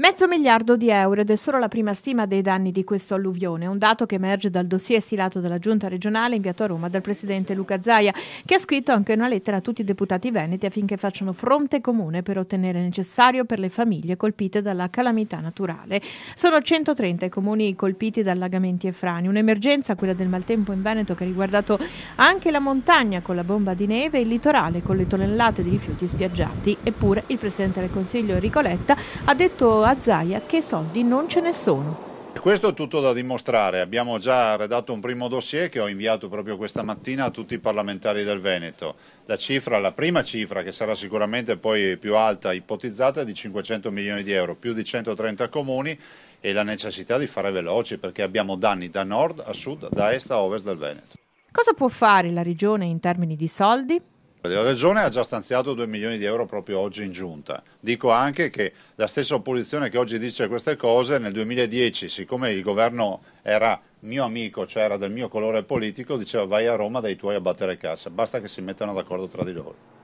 Mezzo miliardo di euro ed è solo la prima stima dei danni di questo alluvione, un dato che emerge dal dossier stilato dalla Giunta regionale inviato a Roma dal Presidente Luca Zaia, che ha scritto anche una lettera a tutti i deputati veneti affinché facciano fronte comune per ottenere il necessario per le famiglie colpite dalla calamità naturale. Sono 130 i comuni colpiti da allagamenti e frani, un'emergenza quella del maltempo in Veneto che ha riguardato anche la montagna con la bomba di neve e il litorale con le tonnellate di rifiuti spiaggiati. Eppure il Presidente del Consiglio Enrico Letta ha detto a Zaia che soldi non ce ne sono. Questo è tutto da dimostrare, abbiamo già redatto un primo dossier che ho inviato proprio questa mattina a tutti i parlamentari del Veneto. La cifra, la prima cifra che sarà sicuramente poi più alta ipotizzata è di 500 milioni di euro, più di 130 comuni e la necessità di fare veloci perché abbiamo danni da nord a sud, da est a ovest del Veneto. Cosa può fare la Regione in termini di soldi? La Regione ha già stanziato 2 milioni di euro proprio oggi in giunta. Dico anche che la stessa opposizione che oggi dice queste cose nel 2010, siccome il governo era mio amico, cioè era del mio colore politico, diceva vai a Roma dai tuoi a battere cassa. Basta che si mettano d'accordo tra di loro.